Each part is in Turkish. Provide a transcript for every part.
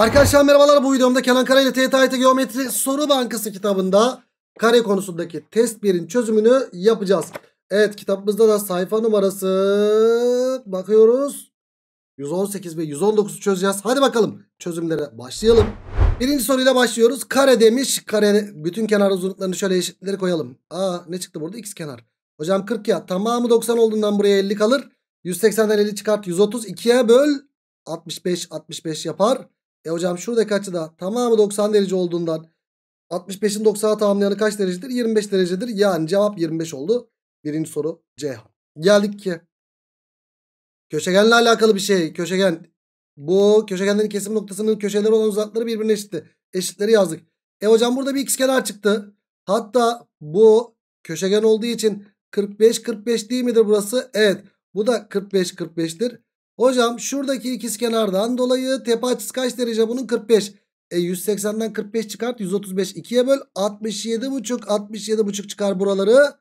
Arkadaşlar merhabalar bu videomda Kenan Kara ile TYT Geometri Soru Bankası kitabında kare konusundaki test 1'in çözümünü yapacağız. Evet kitabımızda da sayfa numarası bakıyoruz. 118 ve 119 çözeceğiz. Hadi bakalım çözümlere başlayalım. Birinci soruyla başlıyoruz. Kare demiş. Kare bütün kenar uzunluklarını şöyle eşitleri koyalım. Aa ne çıktı burada? X kenar. Hocam 40 ya. Tamamı 90 olduğundan buraya 50 kalır. 180'den 50 çıkart. 130. 2'ye böl. 65 65 yapar. E hocam şuradaki açıda tamamı 90 derece olduğundan 65'in 90'a tamamlayanı kaç derecedir? 25 derecedir. Yani cevap 25 oldu. Birinci soru C. Geldik ki. Köşegenle alakalı bir şey. Köşegen. Bu köşegenlerin kesim noktasının köşeleri olan uzakları birbirine eşitti. Eşitleri yazdık. E hocam burada bir x kenar çıktı. Hatta bu köşegen olduğu için 45 45 değil midir burası? Evet. Bu da 45 45'tir. Hocam şuradaki ikizkenardan dolayı tepe açısı kaç derece bunun 45. E 180'den 45 çıkart 135 2'ye böl 67,5 67,5 çıkar buraları.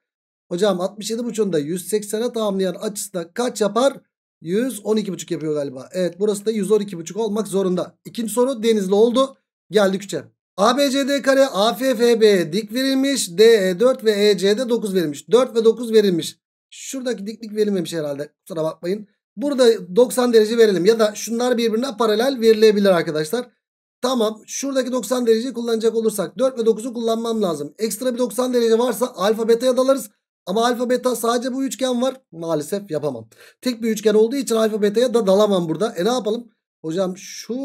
Hocam 67,5'un da 180'e tamamlayan açısı da kaç yapar? 112,5 yapıyor galiba. Evet burası da 112,5 olmak zorunda. İkinci soru denizli oldu. Geldik 3'e. ABCD kare AFFB dik verilmiş. DE 4 ve ECD 9 verilmiş. 4 ve 9 verilmiş. Şuradaki diklik verilmemiş herhalde. Kusura bakmayın. Burada 90 derece verelim ya da şunlar birbirine paralel verilebilir arkadaşlar. Tamam şuradaki 90 dereceyi kullanacak olursak 4 ve 9'u kullanmam lazım. Ekstra bir 90 derece varsa alfa beta'ya dalarız. Ama alfa beta sadece bu üçgen var. Maalesef yapamam. Tek bir üçgen olduğu için alfa beta'ya da dalamam burada. E ne yapalım? Hocam şu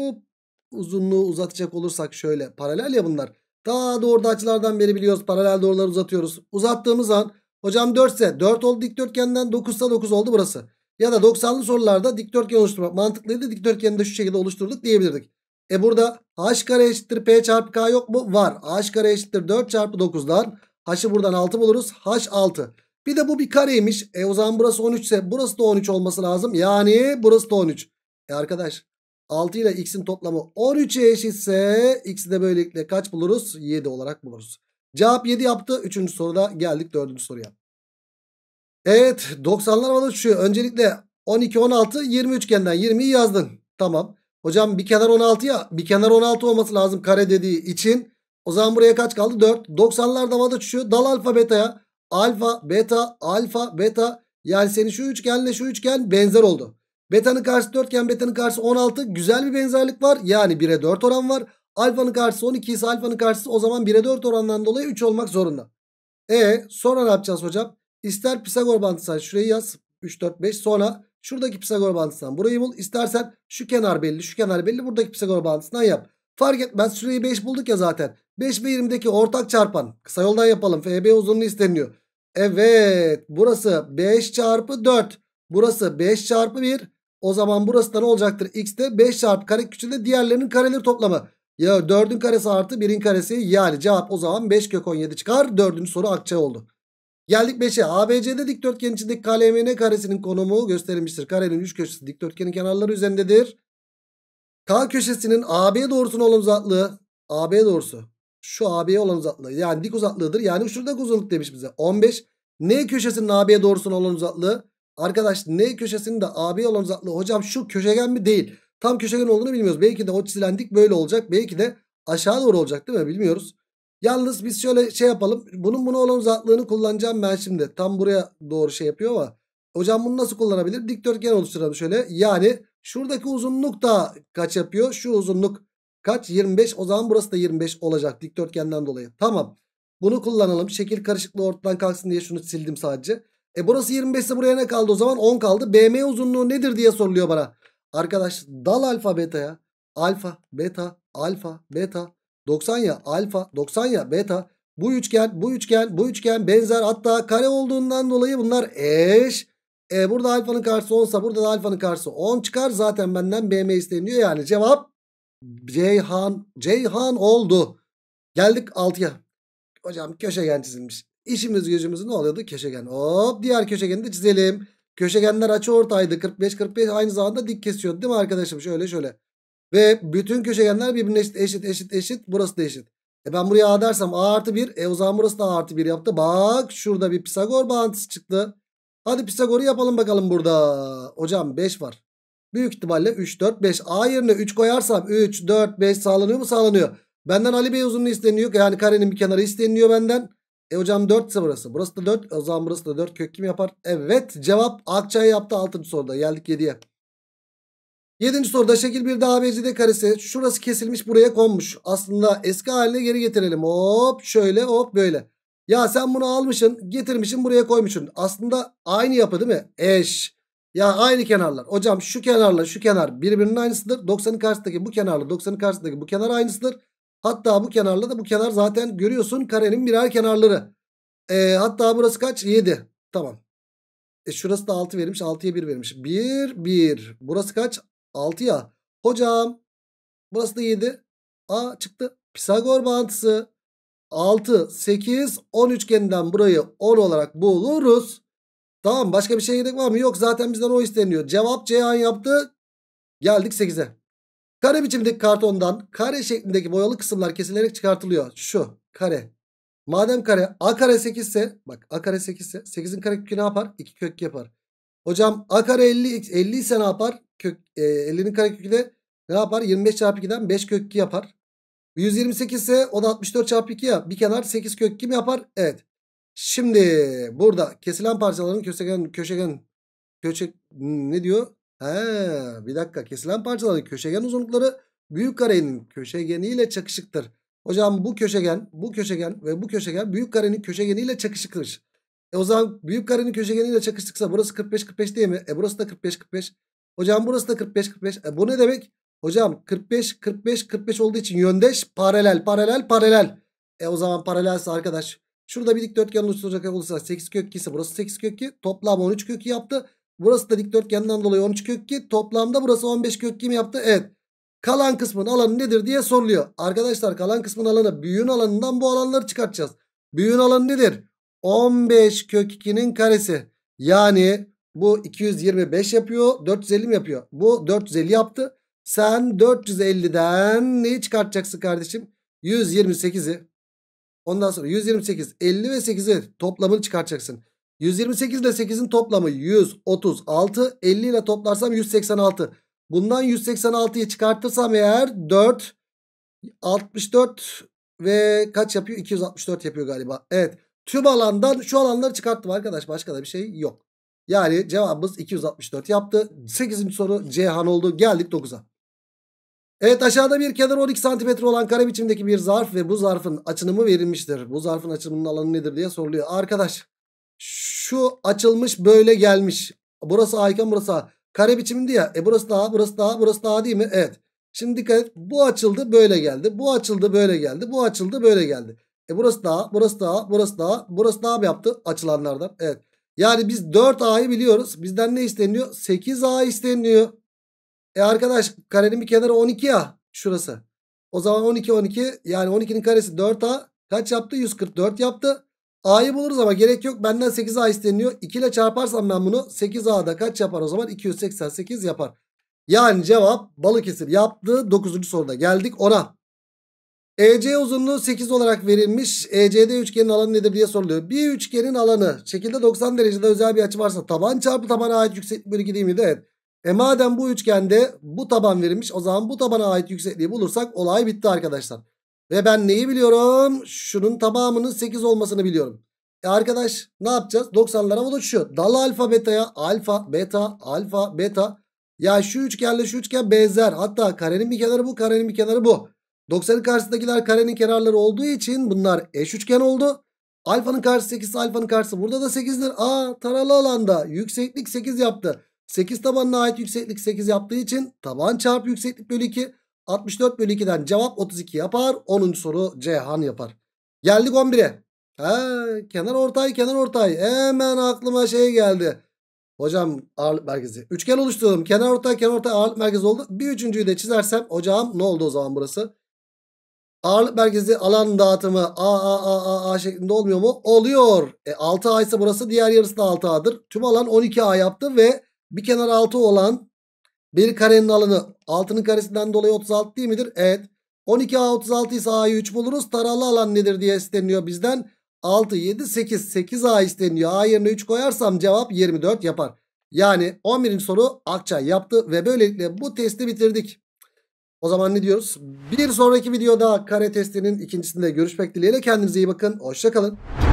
uzunluğu uzatacak olursak şöyle paralel ya bunlar. Daha doğru açılardan beri biliyoruz. Paralel doğruları uzatıyoruz. Uzattığımız an hocam 4 ise 4 oldu dikdörtgenden 9 ise 9 oldu burası. Ya da 90'lı sorularda dikdörtgen oluşturmak mantıklıydı. Dikdörtgeni de şu şekilde oluşturduk diyebilirdik. E burada h kare eşittir p çarpı k yok mu? Var. h kare eşittir 4 çarpı 9'dan. H'ı buradan 6 buluruz. h 6. Bir de bu bir kareymiş. E o zaman burası 13 ise burası da 13 olması lazım. Yani burası da 13. E arkadaş 6 ile x'in toplamı 13'e eşitse x'i de böylelikle kaç buluruz? 7 olarak buluruz. Cevap 7 yaptı. Üçüncü soruda geldik dördüncü soruya. Evet 90'lar bana düşüyor. Öncelikle 12, 16, 20 üçgenden 20'yi yazdın. Tamam. Hocam bir kenar 16 ya bir kenar 16 olması lazım kare dediği için. O zaman buraya kaç kaldı? 4. 90'lar da bana düşüyor. Dal alfa beta ya Alfa, beta, alfa, beta. Yani senin şu üçgenle şu üçgen benzer oldu. Beta'nın karşısı 4 iken beta'nın karşısı 16. Güzel bir benzerlik var. Yani 1'e 4 oran var. Alfanın karşısı 12 ise alfanın karşısı o zaman 1'e 4 oranından dolayı 3 olmak zorunda. E sonra ne yapacağız hocam? İster Pisagor bantısından şurayı yaz. 3, 4, 5. Sonra şuradaki Pisagor bantısından burayı bul. İstersen şu kenar belli, şu kenar belli. Buradaki Pisagor bantısından yap. Fark etmez. şurayı 5 bulduk ya zaten. 5 ve 20'deki ortak çarpan. Kısa yoldan yapalım. FB uzunluğu isteniyor. Evet. Burası 5 çarpı 4. Burası 5 çarpı 1. O zaman burası da ne olacaktır? X de 5 çarpı kare küçüğünde diğerlerinin kareleri toplamı. Ya 4'ün karesi artı 1'in karesi. Yani cevap o zaman 5 kök 17 çıkar. 4. soru akça oldu. Geldik 5'e. ABC'de dikdörtgen içindeki KLMN karesinin konumu gösterilmiştir. Karenin 3 köşesi dikdörtgenin kenarları üzerindedir. K köşesinin AB doğrusuna olan uzaklığı AB doğrusu şu AB olan uzaklığı yani dik uzaklığıdır. Yani şuradaki uzunluk demiş bize 15. N köşesinin AB doğrusuna olan uzaklığı arkadaş N köşesinin de AB olan uzaklığı hocam şu köşegen mi değil. Tam köşegen olduğunu bilmiyoruz. Belki de o çizilen dik böyle olacak. Belki de aşağı doğru olacak değil mi bilmiyoruz. Yalnız biz şöyle şey yapalım. Bunun bunu olan uzaklığını kullanacağım ben şimdi. Tam buraya doğru şey yapıyor ama. Hocam bunu nasıl kullanabilir? Dikdörtgen oluşturalım şöyle. Yani şuradaki uzunluk da kaç yapıyor? Şu uzunluk kaç? 25. O zaman burası da 25 olacak dikdörtgenden dolayı. Tamam. Bunu kullanalım. Şekil karışıklığı ortadan kalksın diye şunu sildim sadece. E burası 25 ise buraya ne kaldı o zaman? 10 kaldı. BM uzunluğu nedir diye soruluyor bana. Arkadaş dal alfa beta ya. Alfa, beta, alfa, beta. 90 ya alfa 90 ya beta bu üçgen bu üçgen bu üçgen benzer hatta kare olduğundan dolayı bunlar eş. E burada alfanın karşısı 10 burada da alfanın karşısı 10 çıkar zaten benden BM isteniyor yani cevap Ceyhan Ceyhan oldu. Geldik 6'ya. Hocam köşegen çizilmiş. İşimiz gözümüz ne oluyordu? Köşegen. Hop diğer köşegeni de çizelim. Köşegenler açı ortaydı. 45 45 aynı zamanda dik kesiyordu değil mi arkadaşım? Şöyle şöyle. Ve bütün köşegenler birbirine eşit eşit eşit eşit. Burası da eşit. E ben buraya A dersem A artı 1. E o zaman burası da A artı 1 yaptı. Bak şurada bir Pisagor bağıntısı çıktı. Hadi Pisagor'u yapalım bakalım burada. Hocam 5 var. Büyük ihtimalle 3, 4, 5. A yerine 3 koyarsam 3, 4, 5 sağlanıyor mu? Sağlanıyor. Benden Ali Bey uzunluğu isteniyor. Yani karenin bir kenarı isteniyor benden. E hocam 4 ise burası. Burası da 4. E o zaman burası da 4. Kök kim yapar? Evet cevap Akçay yaptı 6. soruda. Geldik 7'ye. Yedinci soruda şekil bir 1'de ABCD karesi şurası kesilmiş buraya konmuş. Aslında eski haline geri getirelim. Hop şöyle hop böyle. Ya sen bunu almışsın getirmişsin buraya koymuşsun. Aslında aynı yapı değil mi? Eş. Ya aynı kenarlar. Hocam şu kenarla şu kenar birbirinin aynısıdır. 90'ın karşısındaki bu kenarla 90'ın karşısındaki bu kenar aynısıdır. Hatta bu kenarla da bu kenar zaten görüyorsun karenin birer kenarları. E, hatta burası kaç? 7. Tamam. E, şurası da 6 verilmiş. 6'ya 1 verilmiş. 1, 1. Burası kaç? 6 ya. Hocam burası da 7. A çıktı. Pisagor bağıntısı 6, 8, 10 üçgeninden burayı 10 olarak buluruz. Tamam başka bir şey gerek var mı? Yok zaten bizden o isteniyor. Cevap Ceyhan yaptı. Geldik 8'e. Kare biçimdeki kartondan kare şeklindeki boyalı kısımlar kesilerek çıkartılıyor. Şu kare. Madem kare a kare 8 ise bak a kare 8 ise 8'in kare kökü ne yapar? 2 kök yapar. Hocam a kare 50, 50 ise ne yapar? kök e, 50'nin karekökü de ne yapar? 25 çarpı 2'den 5 kök 2 yapar. 128 ise o da 64 çarpı 2 ya. Bir kenar 8 kök 2 mi yapar? Evet. Şimdi burada kesilen parçaların köşegen köşegen köşe ne diyor? He, bir dakika kesilen parçaların köşegen uzunlukları büyük karenin köşegeniyle çakışıktır. Hocam bu köşegen, bu köşegen ve bu köşegen büyük karenin köşegeniyle çakışıkmış. E o zaman büyük karenin köşegeniyle çakıştıksa burası 45-45 değil mi? E burası da 45-45. Hocam burası da 45-45. E, bu ne demek? Hocam 45-45-45 olduğu için yöndeş paralel paralel paralel. E o zaman paralelse arkadaş. Şurada bir dikdörtgen oluşturacak olursa 8 kök 2 ise burası 8 kök 2. Toplam 13 kök 2 yaptı. Burası da dikdörtgenden dolayı 13 kök 2. Toplamda burası 15 kök 2 mi yaptı? Evet. Kalan kısmın alanı nedir diye soruluyor. Arkadaşlar kalan kısmın alanı büyüğün alanından bu alanları çıkartacağız. Büyüğün alanı nedir? 15 kök 2'nin karesi. Yani bu 225 yapıyor. 450 mi yapıyor? Bu 450 yaptı. Sen 450'den neyi çıkartacaksın kardeşim? 128'i. Ondan sonra 128, 50 ve 8'i toplamını çıkartacaksın. 128 ile 8'in toplamı 136. 50 ile toplarsam 186. Bundan 186'yı çıkartırsam eğer 4 64 ve kaç yapıyor? 264 yapıyor galiba. Evet. Tüm alandan şu alanları çıkarttım arkadaş. Başka da bir şey yok. Yani cevabımız 264 yaptı. 8. soru Cihan oldu. Geldik 9'a. Evet aşağıda bir kenar 12 santimetre olan kare biçimdeki bir zarf ve bu zarfın açılımı verilmiştir. Bu zarfın açılımının alanı nedir diye soruluyor. Arkadaş şu açılmış böyle gelmiş. Burası A iken burası A. Kare biçiminde ya. E burası da A, burası da A, burası da A değil mi? Evet. Şimdi dikkat et. Bu açıldı böyle geldi. Bu açıldı böyle geldi. Bu açıldı böyle geldi. E burası da A, burası da A, burası da A, burası da A mı yaptı açılanlardan? Evet. Yani biz 4A'yı biliyoruz. Bizden ne isteniyor? 8A isteniyor. E arkadaş karenin bir kenarı 12 ya şurası. O zaman 12 12 yani 12'nin karesi 4A kaç yaptı? 144 yaptı. A'yı buluruz ama gerek yok. Benden 8A isteniyor. 2 ile çarparsam ben bunu 8A'da kaç yapar o zaman? 288 yapar. Yani cevap Balıkesir yaptı. 9. soruda geldik ona. EC uzunluğu 8 olarak verilmiş. EC'de üçgenin alanı nedir diye soruluyor. Bir üçgenin alanı şekilde 90 derecede özel bir açı varsa taban çarpı tabana ait yükseklik bölgü değil miydi? Evet. E madem bu üçgende bu taban verilmiş o zaman bu tabana ait yüksekliği bulursak olay bitti arkadaşlar. Ve ben neyi biliyorum? Şunun tamamının 8 olmasını biliyorum. E arkadaş ne yapacağız? 90'lara ulaşıyor. Dal alfa betaya alfa beta alfa beta. Ya şu üçgenle şu üçgen benzer. Hatta karenin bir kenarı bu karenin bir kenarı bu. 90'ın karşısındakiler karenin kenarları olduğu için bunlar eş üçgen oldu. Alfanın karşısı 8 alfanın karşısı burada da 8'dir. Aa taralı alanda yükseklik 8 yaptı. 8 tabanına ait yükseklik 8 yaptığı için taban çarpı yükseklik bölü 2. 64 bölü 2'den cevap 32 yapar. 10. soru Cihan yapar. Geldik 11'e. kenar ortay kenar ortay. Hemen aklıma şey geldi. Hocam ağırlık merkezi. Üçgen oluşturdum. Kenar ortay kenar ortay ağırlık merkezi oldu. Bir üçüncüyü de çizersem hocam ne oldu o zaman burası? Ağırlık merkezi alan dağıtımı A, A, A, A, A şeklinde olmuyor mu? Oluyor. E, 6A ise burası diğer yarısı da 6A'dır. Tüm alan 12A yaptı ve bir kenar 6 olan bir karenin alanı 6'nın karesinden dolayı 36 değil midir? Evet. 12A 36 ise A'yı 3 buluruz. Taralı alan nedir diye isteniyor bizden. 6, 7, 8. 8A isteniyor. A yerine 3 koyarsam cevap 24 yapar. Yani 11. soru akça yaptı ve böylelikle bu testi bitirdik. O zaman ne diyoruz? Bir sonraki videoda kare testinin ikincisinde görüşmek dileğiyle kendinize iyi bakın. Hoşçakalın.